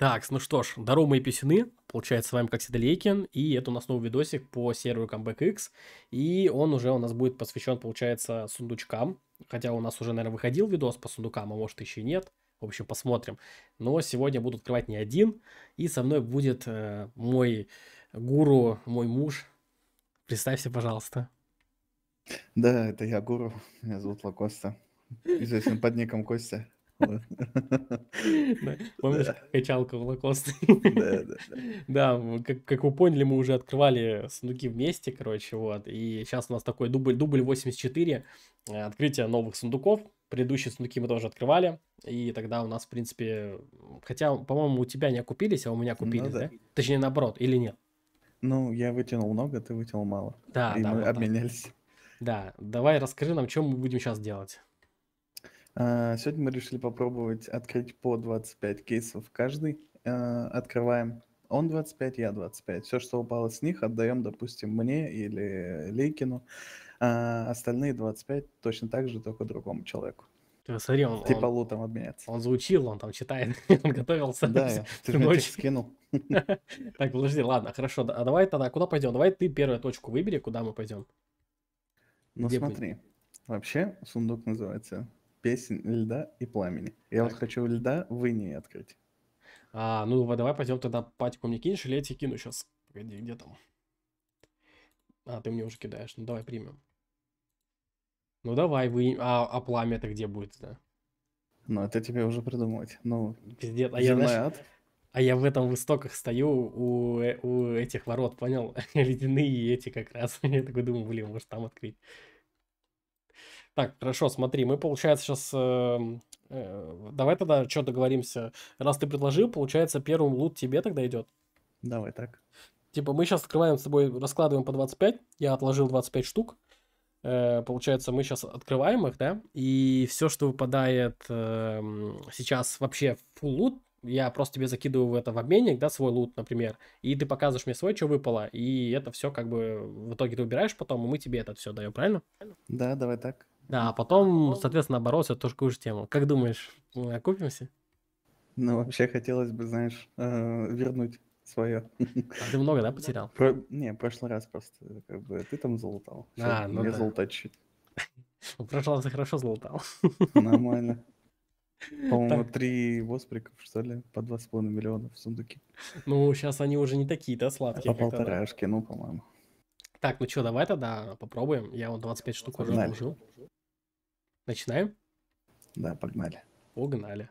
Так, ну что ж, здорово, мои писюны. Получается, с вами, как всегда, Лейкин. И это у нас новый видосик по серверу Comeback X. И он уже у нас будет посвящен, получается, сундучкам. Хотя у нас уже, наверное, выходил видос по сундукам, а может еще и нет. В общем, посмотрим. Но сегодня я буду открывать не один. И со мной будет э, мой гуру, мой муж. Представься, пожалуйста. Да, это я гуру. Меня зовут Лакоста. Известен под ником Костя. Помнишь, качалка в лакост? Да, да. Да, как вы поняли, мы уже открывали сундуки вместе, короче, вот. И сейчас у нас такой дубль, дубль 84, э, открытие новых сундуков. Предыдущие сундуки мы тоже открывали. И тогда у нас, в принципе, хотя, по-моему, у тебя не окупились, а у меня купились, ну да? Точнее, наоборот, или нет? Ну, я вытянул много, ты вытянул мало. Да, и да. Мы обменялись. Да, давай раскры нам, что мы будем сейчас делать. А, сегодня мы решили попробовать открыть по 25 кейсов каждый. А, открываем он 25, я 25. Все, что упало с них, отдаем, допустим, мне или Лейкину. А остальные 25 точно так же, только другому человеку. Ты смотри, он... Типа он, лутом обменяться. Он звучил он там читает, он готовился. Да, ты же ночь. скинул. Так, подожди, ладно, хорошо. А давай тогда куда пойдем? Давай ты первую точку выбери, куда мы пойдем. Ну смотри, вообще сундук называется Песен льда и пламени. Я так. вот хочу льда в Инии открыть. А, ну давай пойдем тогда патику мне кинешь, или я тебе кину сейчас. где где там? А, ты мне уже кидаешь. Ну давай примем. Ну давай, вы... а, а пламя это где будет, да? Ну это тебе уже придумывать. Ну, Пиздец, а я, знаешь, ад. А я в этом в истоках стою у, э, у этих ворот, понял? Ледяные эти как раз. Я такой думаю, блин, может там открыть. Так, хорошо, смотри, мы, получается, сейчас... Э, эм, э, давай тогда что договоримся. Раз ты предложил, получается, первым лут тебе тогда идет. Давай так. Типа, мы сейчас открываем с тобой, раскладываем по 25. Я отложил 25 штук. Э, получается, мы сейчас открываем их, да? И все, что выпадает э, сейчас вообще в лут, я просто тебе закидываю в это в обменник, да, свой лут, например, и ты показываешь мне свой, что выпало, и это все как бы в итоге ты убираешь потом, и мы тебе это все даем, правильно? Да, давай так. Да, а потом, соответственно, это тоже такую же тему. Как думаешь, мы окупимся? Ну, вообще хотелось бы, знаешь, э, вернуть свое. А ты много, да, потерял? Про... Не, прошлый раз просто, э, как бы, ты там залутал. А, ну я да. золото чуть-чуть. В прошлый раз хорошо залутал. Нормально. По-моему, три восприков, что ли, по 2,5 миллиона в сундуке. Ну, сейчас они уже не такие, да, сладкие. По полторашке, ну, по-моему. Так, ну что, давай тогда попробуем. Я вот 25 штук уже положил. Начинаем? Да, погнали. Погнали.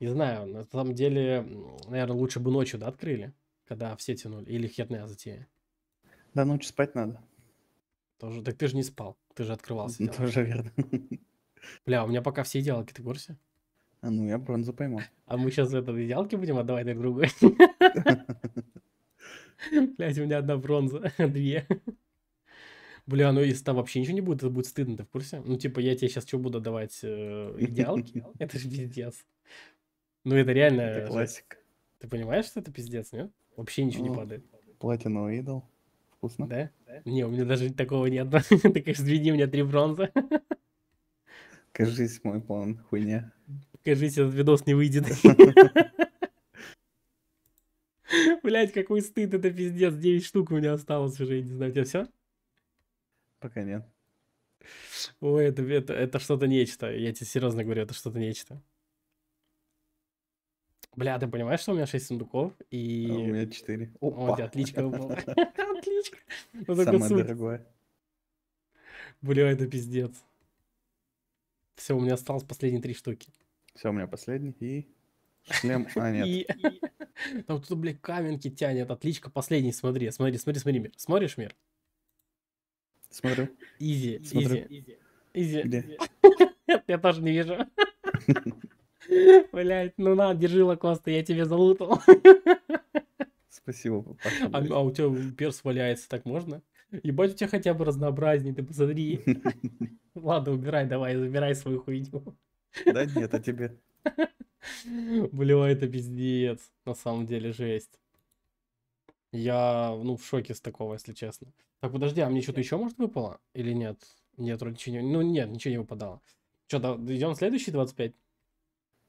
Не знаю, на самом деле, наверное, лучше бы ночью, да, открыли, когда все тянули, или херная затея. Да, ночью спать надо. Тоже, так ты же не спал, ты же открывался. Тоже верно. Бля, у меня пока все идеалы, ты в курсе? А ну, я бронзу поймал. А мы сейчас это взялки будем отдавать друг другу? Блять, у меня одна бронза, две. Бля, ну если там вообще ничего не будет, это будет стыдно, ты в курсе? Ну, типа, я тебе сейчас что буду давать? Э, идеалки? Это же пиздец. Ну, это реально... Это классик. Ты понимаешь, что это пиздец, нет? Вообще ничего не ну, падает. Платиновый идол. Вкусно. Да? Не, у меня даже такого нет. Ты, конечно, двини мне три бронзы. Кажись, мой план хуйня. Кажись, этот видос не выйдет. Блять, какой стыд, это пиздец. 9 штук у меня осталось уже, не знаю. У тебя все? Пока нет. Ой, это, это, это что-то нечто. Я тебе серьезно говорю, это что-то нечто. Бля, ты понимаешь, что у меня 6 сундуков и... А у меня 4. Опа. О, тебя отличка выпала. Отличка. Самое дорогое. Бля, это пиздец. Все, у меня осталось последние три штуки. Все, у меня последний и... Шлем, а нет. Там тут, блядь, каменки тянет. Отличка последний, смотри, смотри, смотри, смотри, мир. Смотришь, мир? Смотрю. Изи, Смотрю. изи, изи. Где? Я тоже не вижу. Блять, ну на, держи лакосты, я тебе залутал. Спасибо, папа. А, а у тебя перс валяется, так можно? Ебать, у тебя хотя бы разнообразнее, ты посмотри. Ладно, убирай давай, забирай свою хуйню. Да нет, а тебе? Бля, это пиздец. На самом деле жесть. Я, ну, в шоке с такого, если честно. Так, подожди, а мне что-то еще, может, выпало? Или нет? Нет, вроде ничего не... Ну, нет, ничего не выпадало. Что, идем следующий 25?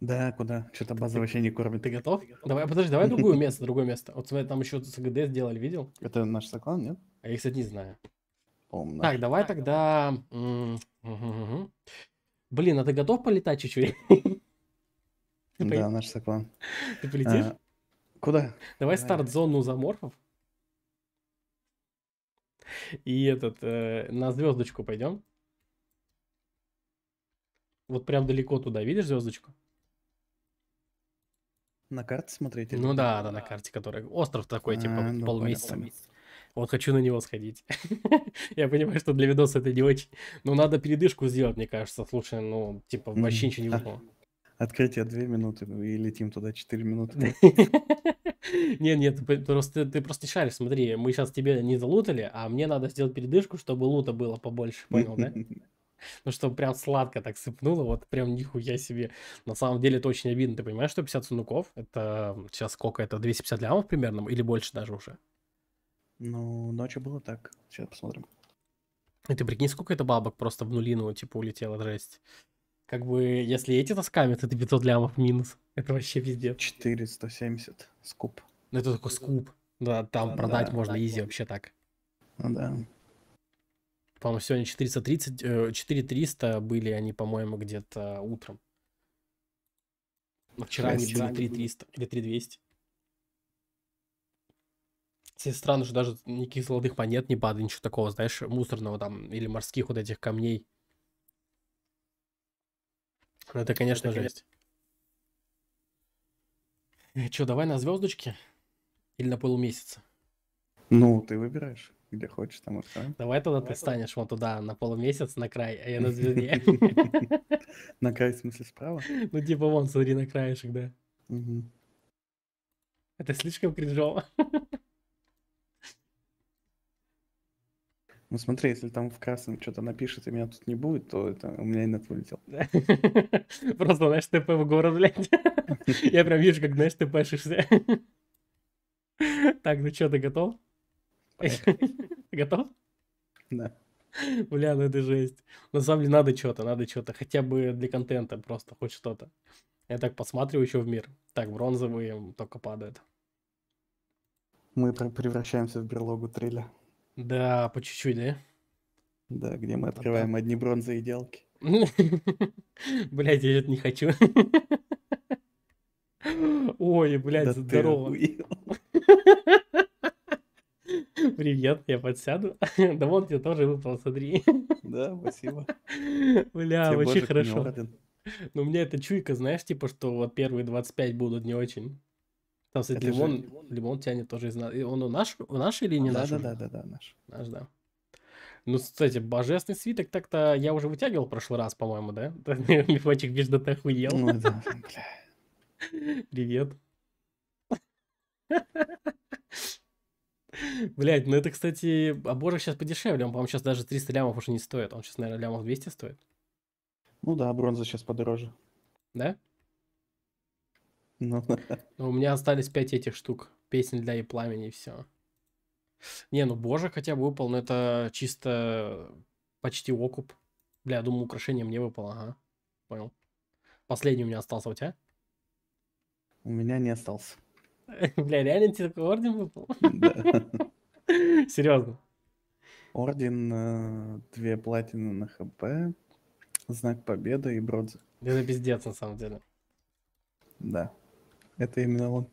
Да, куда? Что-то база вообще не кормит. Ты готов? Давай, а подожди, давай другое место, другое место. Вот смотри, там еще СГД сделали, видел? Это наш соклан, нет? А я, кстати, не знаю. по Так, давай тогда... Блин, а ты готов полетать чуть-чуть? Да, наш соклан. Ты полетишь? А, куда? Давай старт-зону заморфов. И этот, э, на звездочку пойдем. Вот прям далеко туда, видишь звездочку? На карте смотреть. Ну да, да, на карте, который остров такой, типа, а, ну полмесяца. Вот хочу на него сходить. Я понимаю, что для видоса это не очень. Но надо передышку сделать, мне кажется. Слушай, ну, типа, вообще ничего не было. А, открытие 2 минуты ну, и летим туда 4 минуты. Нет, нет, ты просто, ты просто шаришь, смотри, мы сейчас тебе не залутали, а мне надо сделать передышку, чтобы лута было побольше, понял, да? Ну, чтобы прям сладко так сыпнуло, вот прям нихуя себе. На самом деле это очень обидно. Ты понимаешь, что 50 сундуков, это сейчас сколько это, 250 лямов примерно, или больше даже уже? Ну, ночью было так. Сейчас посмотрим. И ты прикинь, сколько это бабок просто в нулину, типа, улетело, жесть. Как бы, если эти таскамят, это 500 лямов минус. Это вообще везде. 470 скуп. Ну, это только скуп. Да, там а, продать да, можно да, изи да. вообще так. Ну, да. По-моему, сегодня 430, 4300 э, были они, по-моему, где-то утром. вчера они были 3300 или 3200. Кстати, странно, что даже никаких золотых монет не падает, ничего такого, знаешь, мусорного там, или морских вот этих камней. Ну, это, конечно, Это, жесть. Конечно. Э, Че, давай на звездочки Или на полумесяца? Ну, ты выбираешь где хочешь, там устроим. Давай тогда Давай ты станешь вон туда на полумесяц, на край, а я на звезде. На край, в смысле, справа? Ну, типа вон, смотри, на краешек, да. Это слишком кринжово. Ну смотри, если там в красном что-то напишет, и меня тут не будет, то это у меня и инет вылетел. Просто, знаешь, ТП в город, блядь. Я прям вижу, как, знаешь, ТП шишься. Так, ну что, ты готов? Готов? Да. Бля, ну это жесть. На самом деле надо что-то, надо что-то. Хотя бы для контента просто хоть что-то. Я так посматриваю еще в мир. Так, бронзовые только падают. Мы превращаемся в берлогу триля. Да, по чуть-чуть, да? Да, где мы открываем одни и делки. Блять, я это не хочу. Ой, блядь, здорово. Привет, я подсяду. Да вон тебе тоже выпал, смотри. Да, спасибо. Бля, тебе очень хорошо. Но ну, у меня это чуйка, знаешь, типа, что вот первые 25 будут не очень. Там, кстати, лимон, же... лимон тянет тоже из нас. Он у наш, у нашей или не а, наш? Да, да, да, да, наш. Наш, да. Ну, кстати, божественный свиток так-то я уже вытягивал в прошлый раз, по-моему, да? Мифочек видишь, да ты охуел. Ну, да, Привет. Блять, ну это, кстати, оборок сейчас подешевле. Он, по-моему, сейчас даже 300 лямов уже не стоит. Он сейчас, наверное, лямов 200 стоит. Ну да, бронза сейчас подороже. Да? Ну. Но у меня остались 5 этих штук. песни для и пламени и все. Не, ну боже, хотя бы выпал, но это чисто почти окуп. Бля, я думаю, украшение мне выпало, ага. Понял. Последний у меня остался у тебя? У меня не остался. Бля, реально тебе такой орден выпал? Да. Серьезно. Орден, э, две платины на ХП, знак победы и бродзе. Это пиздец, на самом деле. Да. Это именно он.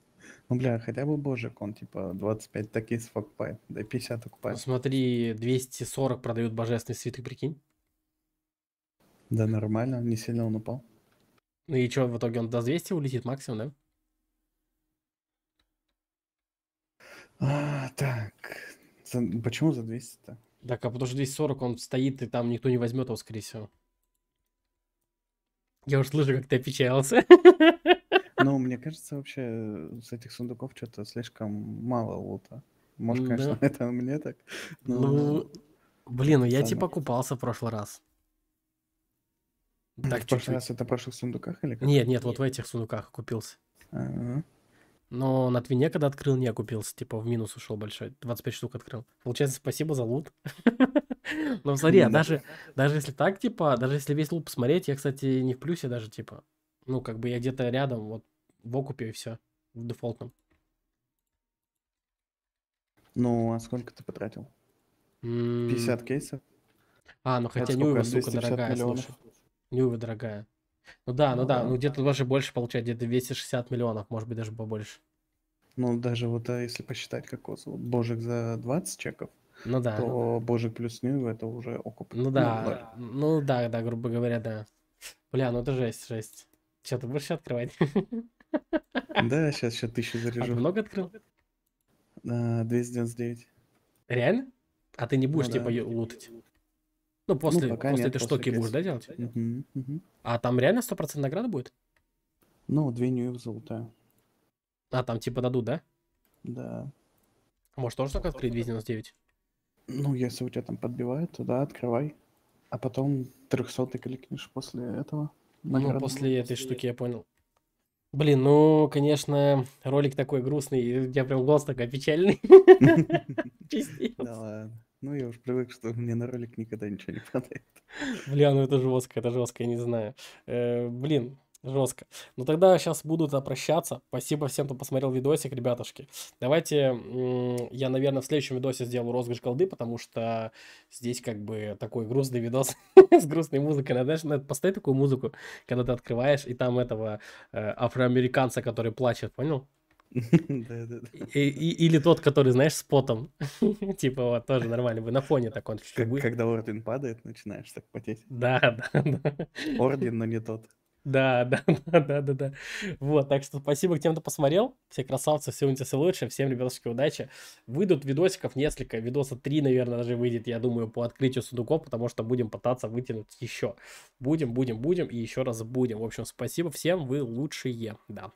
Ну, бля, хотя бы Божек он типа 25 таких фокпай, да 50 окупает. Ну, смотри, 240 продают божественный свиток, прикинь. Да нормально, не сильно он упал. Ну и что, в итоге он до 200 улетит максимум, да? А, так, за, почему за 200-то? Так, а потому что 240 он стоит, и там никто не возьмет его, скорее всего. Я уж слышу, как ты опечалился. Ну, мне кажется, вообще э, с этих сундуков что-то слишком мало лута. Может, конечно, да. это мне так. Но... Ну, блин, ну я Сам... типа купался в прошлый раз. Так, в прошлый раз это в прошлых сундуках или как? Нет, нет, вот в этих сундуках купился. А но на Твине, когда открыл, не окупился. Типа в минус ушел большой. 25 штук открыл. Получается, спасибо за лут. Но смотри, а даже, даже если так, типа, даже если весь лут посмотреть, я, кстати, не в плюсе даже, типа. Ну, как бы я где-то рядом, вот в окупе и все. В дефолтном. Ну, а сколько ты потратил? 50 кейсов? А, ну хотя Нюева, сука, дорогая, миллионов. слушай. Нюева дорогая. Ну да, ну, ну да, ну где-то даже больше получать, где-то 260 миллионов, может быть, даже побольше. Ну, даже вот э, если посчитать, как вот Божик за 20 чеков, ну да, то ну, да. Божик плюс Нью это уже окуп. Ну, ну да, ну, да, да, грубо говоря, да. Бля, ну это жесть, жесть. Че, ты будешь открывать? Да, сейчас сейчас тысячу а заряжу. А много открыл? 299. А, Реально? А ты не ну будешь, ну, типа, да. лутать? Ну, после, ну, после нет, этой после штуки кейс. будешь, да, делать? Угу, угу. А там реально 100% награда будет? Ну, две ньюев золотая. А, там типа дадут, да? Да. Может, тоже только открыть 299? Ну, если у тебя там подбивают, то да, открывай. А потом 300 кликнешь после этого. Ну, после этой штуки, я понял. Блин, ну, конечно, ролик такой грустный, у тебя прям голос такой печальный. Да ладно. Ну, я уж привык, что мне на ролик никогда ничего не падает. Бля, ну это жестко, это жестко, я не знаю. Э, блин, жестко. Ну тогда сейчас буду прощаться. Спасибо всем, кто посмотрел видосик, ребятушки. Давайте я, наверное, в следующем видосе сделаю розыгрыш колды, потому что здесь как бы такой грустный видос с грустной музыкой. Надо, знаешь, поставить такую музыку, когда ты открываешь, и там этого э, афроамериканца, который плачет, понял? Или тот, который, знаешь, с потом. Типа вот тоже нормально бы на фоне так он чуть Когда орден падает, начинаешь так потеть. Да, да, да. Орден, но не тот. Да, да, да, да, да, Вот, так что спасибо тем, кто посмотрел. Все красавцы, все у все лучше. Всем, ребятушки, удачи. Выйдут видосиков несколько. Видоса 3, наверное, даже выйдет, я думаю, по открытию сундуков, потому что будем пытаться вытянуть еще. Будем, будем, будем и еще раз будем. В общем, спасибо всем, вы лучшие. Да.